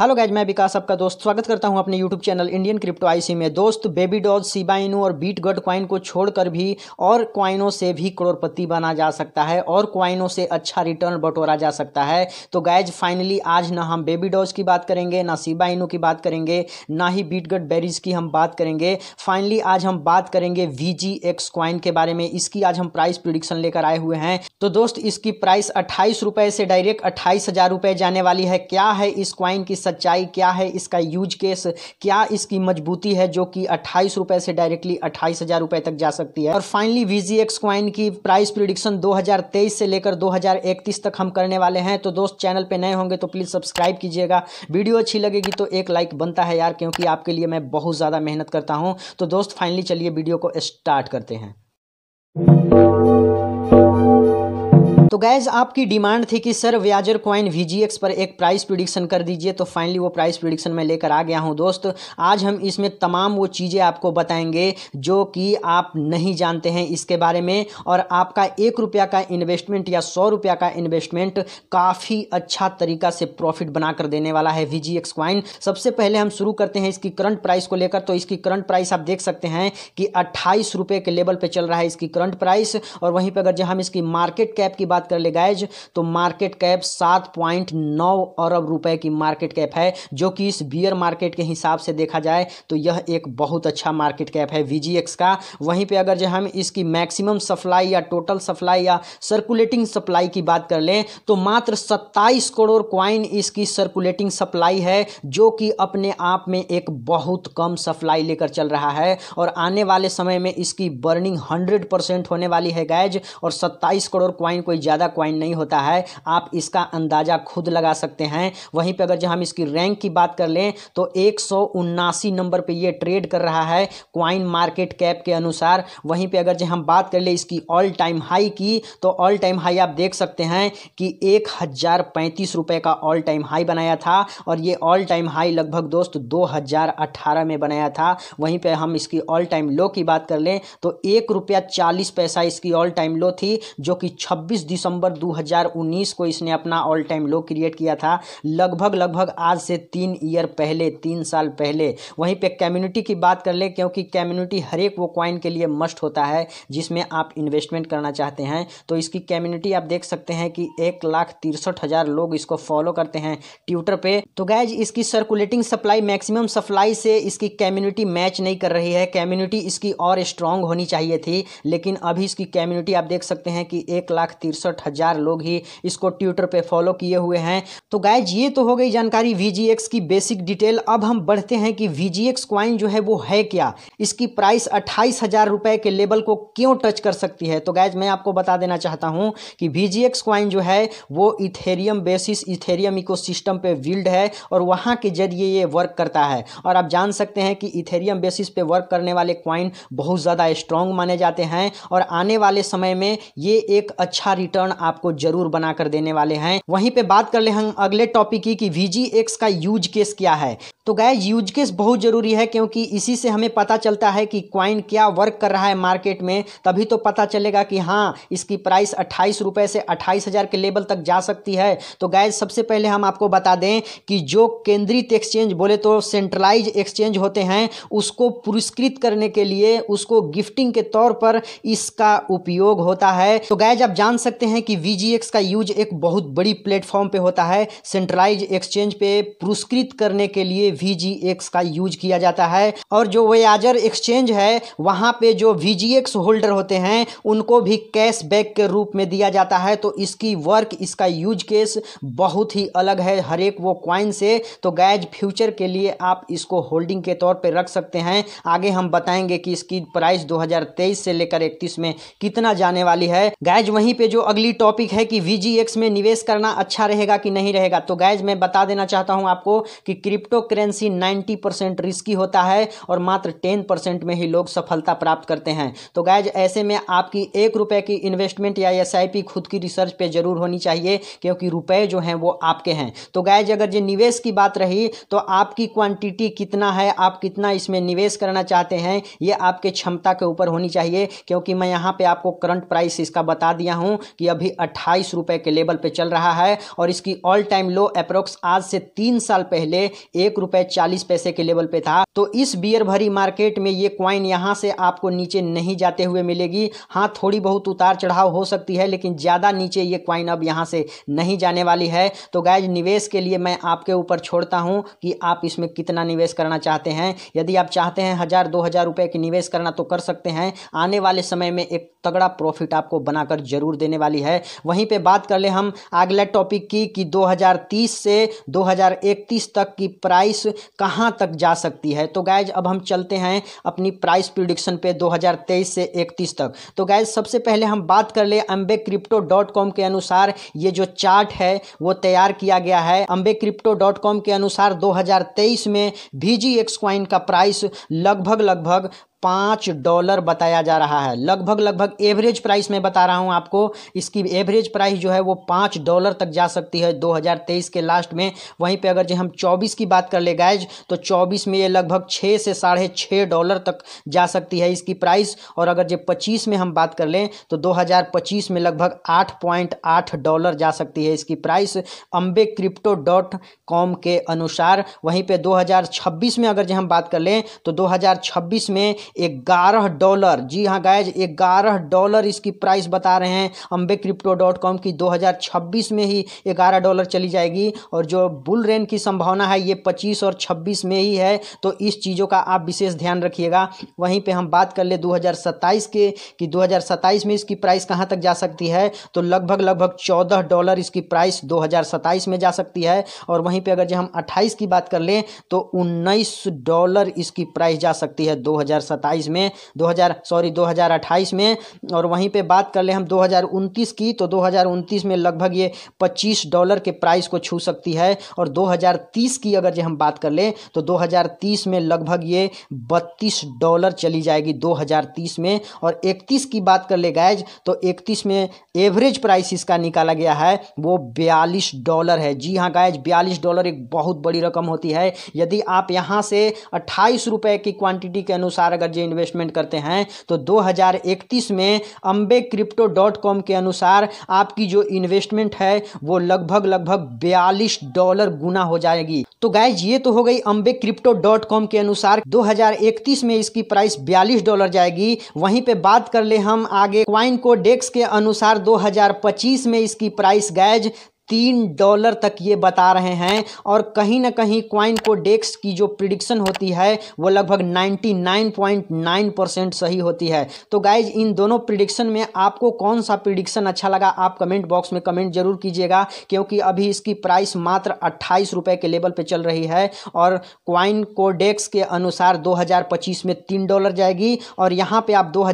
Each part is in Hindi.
हेलो गैज मैं विकास आपका दोस्त स्वागत करता हूं अपने YouTube channel Indian crypto I C में दोस्त बेबी डॉज सीबाइनो और बीट गट क्वाइन को छोड़कर भी और क्वाइनों से भी करोड़पति बना जा सकता है और क्वाइनों से अच्छा रिटर्न बटोरा जा सकता है तो गैज फाइनली आज ना हम बेबी डॉज की बात करेंगे ना सीबाइनो की बात करेंगे ना ही बीट गट बेरीज की हम बात करेंगे फाइनली आज हम बात करेंगे वी जी एक्स क्वाइन के बारे में इसकी आज हम प्राइस प्रिडिक्शन लेकर आए हुए हैं तो दोस्त इसकी प्राइस अट्ठाईस से डायरेक्ट अट्ठाईस जाने वाली है क्या है इस क्वाइन की सच्चाई क्या है इसका यूज केस क्या इसकी मजबूती है जो कि अट्ठाईस रुपए से डायरेक्टली अट्ठाईस हज़ार रुपए तक जा सकती है और फाइनली वीजी एक्स क्वाइन की प्राइस प्रिडिक्शन दो हज़ार तेईस से लेकर दो हज़ार इकतीस तक हम करने वाले हैं तो दोस्त चैनल पर नए होंगे तो प्लीज़ सब्सक्राइब कीजिएगा वीडियो अच्छी लगेगी तो एक लाइक बनता है यार क्योंकि आपके लिए मैं बहुत ज़्यादा मेहनत करता हूँ तो दोस्त फाइनली चलिए वीडियो को स्टार्ट करते हैं Thank you. तो गैज आपकी डिमांड थी कि सर व्याजर क्वाइन वीजीएक्स पर एक प्राइस प्रिडिक्शन कर दीजिए तो फाइनली वो प्राइस प्रिडिक्शन मैं लेकर आ गया हूँ दोस्त आज हम इसमें तमाम वो चीज़ें आपको बताएंगे जो कि आप नहीं जानते हैं इसके बारे में और आपका एक रुपया का इन्वेस्टमेंट या सौ रुपया का इन्वेस्टमेंट काफ़ी अच्छा तरीका से प्रॉफिट बनाकर देने वाला है वी जी सबसे पहले हम शुरू करते हैं इसकी करंट प्राइस को लेकर तो इसकी करंट प्राइस आप देख सकते हैं कि अट्ठाईस के लेवल पर चल रहा है इसकी करंट प्राइस और वहीं पर अगर जब हम इसकी मार्केट कैप की बात बात कर ले गाइज तो मार्केट कैप सात पॉइंट नौ अरब रुपए की मार्केट कैप है जो कि इस बियर मार्केट के हिसाब से देखा जाए तो यह एक बहुत अच्छा मार्केट कैप है वी का वहीं पर अगर जो हम इसकी मैक्सिमम सप्लाई या टोटल सप्लाई या सर्कुलेटिंग सप्लाई की बात कर लें तो मात्र सत्ताईस करोड़ क्वाइन इसकी सर्कुलेटिंग सप्लाई है जो कि अपने आप में एक बहुत कम सप्लाई लेकर चल रहा है और आने वाले समय में इसकी बर्निंग हंड्रेड परसेंट होने वाली है गैज और सत्ताईस करोड़ क्वाइन कोई ज़्यादा क्वाइन नहीं होता है आप इसका अंदाज़ा खुद लगा सकते हैं वहीं पर अगर जब हम इसकी रैंक की बात कर लें तो एक नंबर पर यह ट्रेड कर रहा है क्वाइन मार्केट कैप के अनुसार वहीं पर अगर जब हम बात कर लें इसकी ऑल टाइम हाई की तो ऑल टाइम हाई आप देख सकते हैं कि एक हज़ार पैंतीस रुपये का ऑल टाइम हाई बनाया था और ये ऑल टाइम हाई लगभग दोस्त दो हज़ार अट्ठारह में बनाया था वहीं पे हम इसकी ऑल टाइम लो की बात कर लें तो एक रुपया चालीस पैसा इसकी ऑल टाइम लो थी जो कि छब्बीस दिसंबर 2019 को इसने अपना ऑल टाइम लो क्रिएट किया था लगभग लगभग आज से तीन ईयर पहले तीन साल पहले वहीं पे कम्युनिटी की बात कर ले क्योंकि कम्युनिटी हर एक वो क्वाइन के लिए मस्ट होता है जिसमें आप इन्वेस्टमेंट करना चाहते हैं तो इसकी कम्युनिटी आप देख सकते हैं कि एक लाख तिरसठ हज़ार लोग इसको फॉलो करते हैं ट्विटर पे तो गैज इसकी सर्कुलेटिंग सप्लाई मैक्सिमम सप्लाई से इसकी कम्युनिटी मैच नहीं कर रही है कम्युनिटी इसकी और स्ट्रांग होनी चाहिए थी लेकिन अभी इसकी कम्युनिटी आप देख सकते हैं कि एक लाख तिरसठ सड़सठ हज़ार लोग ही इसको ट्विटर पे फॉलो किए हुए हैं तो गाइज ये तो हो गई जानकारी वी की बेसिक डिटेल अब हम बढ़ते हैं कि वी जी क्वाइन जो है वो है क्या इसकी प्राइस अट्ठाईस हज़ार रुपये के लेवल को क्यों टच कर सकती है तो गाइज मैं आपको बता देना चाहता हूँ कि वी क्वाइन जो है वो इथेरियम बेसिस इथेरियम इकोसिस्टम पे बिल्ड है और वहाँ के जरिए ये वर्क करता है और आप जान सकते हैं कि इथेरियम बेसिस पे वर्क करने वाले क्वाइन बहुत ज़्यादा स्ट्रॉन्ग माने जाते हैं और आने वाले समय में ये एक अच्छा रिटर्न रिटर्न आपको जरूर बनाकर देने वाले हैं वहीं पे बात कर ले हम अगले टॉपिक की कि वीजीएक्स का यूज केस क्या है तो गैज यूज केस बहुत ज़रूरी है क्योंकि इसी से हमें पता चलता है कि क्वाइन क्या वर्क कर रहा है मार्केट में तभी तो पता चलेगा कि हाँ इसकी प्राइस अट्ठाईस रुपये से अट्ठाईस हज़ार के लेवल तक जा सकती है तो गैज सबसे पहले हम आपको बता दें कि जो केंद्रित एक्सचेंज बोले तो सेंट्रलाइज एक्सचेंज होते हैं उसको पुरस्कृत करने के लिए उसको गिफ्टिंग के तौर पर इसका उपयोग होता है तो गैज आप जान सकते हैं कि वी का यूज एक बहुत बड़ी प्लेटफॉर्म पर होता है सेंट्रलाइज एक्सचेंज पे पुरस्कृत करने के लिए वी का यूज किया जाता है और जो वेयाजर एक्सचेंज है वहाँ पे जो वी होल्डर होते हैं उनको भी कैश बैक के रूप में दिया जाता है तो इसकी वर्क इसका यूज केस बहुत ही अलग है हर एक वो क्वाइन से तो गैज फ्यूचर के लिए आप इसको होल्डिंग के तौर पर रख सकते हैं आगे हम बताएंगे कि इसकी प्राइस 2023 से लेकर 31 में कितना जाने वाली है गैज वहीं पे जो अगली टॉपिक है कि वी में निवेश करना अच्छा रहेगा कि नहीं रहेगा तो गैज मैं बता देना चाहता हूं आपको कि क्रिप्टो करेंसी 90 परसेंट रिस्की होता है और मात्र टेन परसेंट में ही लोग सफलता प्राप्त करते हैं तो गायज ऐसे में आपकी एक रुपए की इन्वेस्टमेंट या एस खुद की रिसर्च पर जरूर होनी चाहिए क्योंकि रुपए जो हैं वो आपके हैं तो गायज अगर जो निवेश की बात रही तो आपकी क्वांटिटी कितना है आप कितना इसमें निवेश करना चाहते हैं ये आपके क्षमता के ऊपर होनी चाहिए क्योंकि मैं यहाँ पे आपको करंट प्राइस इसका बता दिया हूँ कि अभी अट्ठाईस के लेवल पर चल रहा है और इसकी ऑल टाइम लो अप्रोक्स आज से तीन साल पहले एक रुपये रुपए चालीस पैसे के लेवल पे था तो इस बियर भरी मार्केट में ये क्वाइन यहाँ से आपको नीचे नहीं जाते हुए मिलेगी हाँ थोड़ी बहुत उतार चढ़ाव हो सकती है लेकिन ज़्यादा नीचे ये क्वाइन अब यहाँ से नहीं जाने वाली है तो गायज निवेश के लिए मैं आपके ऊपर छोड़ता हूँ कि आप इसमें कितना निवेश करना चाहते हैं यदि आप चाहते हैं हज़ार दो हज़ार रुपए की निवेश करना तो कर सकते हैं आने वाले समय में एक तगड़ा प्रॉफिट आपको बनाकर जरूर देने वाली है वहीं पे बात कर ले हम अगले टॉपिक की कि 2030 से 2031 तक की प्राइस प्राइस कहाँ तक जा सकती है तो गैज अब हम चलते हैं अपनी प्राइस प्रिडिक्शन पे 2023 से 31 तक तो गैज सबसे पहले हम बात कर ले अम्बे क्रिप्टो डॉट कॉम के अनुसार ये जो चार्ट है वो तैयार किया गया है अम्बे क्रिप्टो डॉट कॉम के अनुसार 2023 में वी जी एक्स क्वाइन का प्राइस लगभग लगभग पाँच डॉलर बताया जा रहा है लगभग लगभग एवरेज प्राइस में बता रहा हूँ आपको इसकी एवरेज प्राइस जो है वो पाँच डॉलर तक जा सकती है 2023 के लास्ट में वहीं पे अगर जो हम 24 की बात कर ले गैज तो 24 में ये लगभग छः से साढ़े छः डॉलर तक जा सकती है इसकी प्राइस और अगर जो पच्चीस में हम बात कर लें तो दो में लगभग आठ पॉइंट आठ डॉलर जा सकती है इसकी price AMB crypto dot com के अनुसार वहीं पर दो में अगर जो हम बात कर लें तो दो में ग्यारह डॉलर जी हाँ गायज ग्यारह डॉलर इसकी प्राइस बता रहे हैं अम्बे क्रिप्टो डॉट कॉम की छब्बीस में ही ग्यारह डॉलर चली जाएगी और जो बुल रेन की संभावना है ये 25 और 26 में ही है तो इस चीज़ों का आप विशेष ध्यान रखिएगा वहीं पे हम बात कर ले सत्ताईस के कि सत्ताईस में इसकी प्राइस कहाँ तक जा सकती है तो लगभग लगभग चौदह डॉलर इसकी प्राइस 2027 में जा सकती है और वहीं पर अगर जब हम अट्ठाईस की बात कर लें तो उन्नीस डॉलर इसकी प्राइस जा सकती है दो हज़ार सत्ताईस में 2000 सॉरी 2028 में और वहीं पे बात कर ले हम 2029 की तो 2029 में लगभग ये 25 डॉलर के प्राइस को छू सकती है और 2030 की अगर जो हम बात कर लें तो 2030 में लगभग ये 32 डॉलर चली जाएगी 2030 में और 31 की बात कर ले गैज तो 31 में एवरेज प्राइस इसका निकाला गया है वो बयालीस डॉलर है जी हाँ गैज बयालीस डॉलर एक बहुत बड़ी रकम होती है यदि आप यहाँ से अट्ठाईस रुपये की क्वांटिटी के अनुसार अगर अगर जो इन्वेस्टमेंट करते हैं तो 2031 में अम्बे क्रिप्टो डॉट कॉम के अनुसार आपकी जो इन्वेस्टमेंट है वो लगभग लगभग बयालीस डॉलर गुना हो जाएगी तो गाइज ये तो हो गई अम्बे क्रिप्टो डॉट कॉम के अनुसार 2031 में इसकी प्राइस बयालीस डॉलर जाएगी वहीं पे बात कर ले हम आगे क्वाइन को डेक्स के अनुसार 2025 में इसकी प्राइस गैज तीन डॉलर तक ये बता रहे हैं और कहीं ना कहीं क्वाइन को डेक्स की जो प्रिडिक्शन होती है वो लगभग 99.9 परसेंट सही होती है तो गाइज इन दोनों प्रिडिक्शन में आपको कौन सा प्रिडिक्शन अच्छा लगा आप कमेंट बॉक्स में कमेंट जरूर कीजिएगा क्योंकि अभी इसकी प्राइस मात्र अट्ठाईस रुपये के लेवल पर चल रही है और क्वाइन को डेक्स के अनुसार दो में तीन डॉलर जाएगी और यहाँ पर आप दो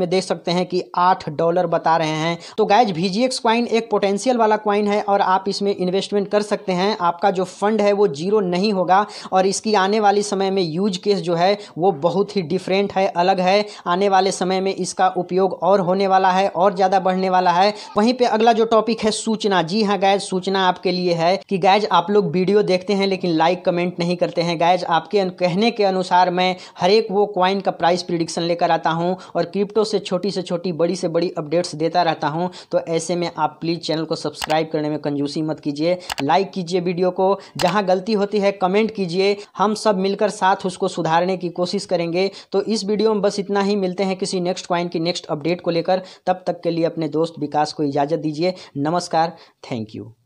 में देख सकते हैं कि आठ डॉलर बता रहे हैं तो गाइज एक्स क्वाइन एक पोटेंशियल वाला क्वाइन है और आप इसमें इन्वेस्टमेंट कर सकते हैं आपका जो फंड है वो जीरो नहीं होगा और इसकी आने वाले समय में यूज केस जो है वो बहुत ही डिफरेंट है अलग है आने वाले समय में इसका उपयोग और होने वाला है और ज़्यादा बढ़ने वाला है वहीं पर अगला जो टॉपिक है सूचना जी हाँ गैज सूचना आपके लिए है कि गैज आप लोग वीडियो देखते हैं लेकिन लाइक कमेंट नहीं करते हैं गैज आपके कहने के अनुसार मैं हर एक वो क्वाइन का प्राइस प्रिडिक्शन लेकर आता हूँ और क्रिप्टो से छोटी से छोटी बड़ी से बड़ी अपडेट्स देता रहता हूँ तो ऐसे में आप प्लीज़ चैनल को सब्सक्राइब करने में कंजूसी मत कीजिए लाइक कीजिए वीडियो को जहाँ गलती होती है कमेंट कीजिए हम सब मिलकर साथ उसको सुधारने की कोशिश करेंगे तो इस वीडियो में बस इतना ही मिलते हैं किसी नेक्स्ट क्वाइन की नेक्स्ट अपडेट को लेकर तब तक के लिए अपने दोस्त विकास को इजाज़त दीजिए नमस्कार थैंक यू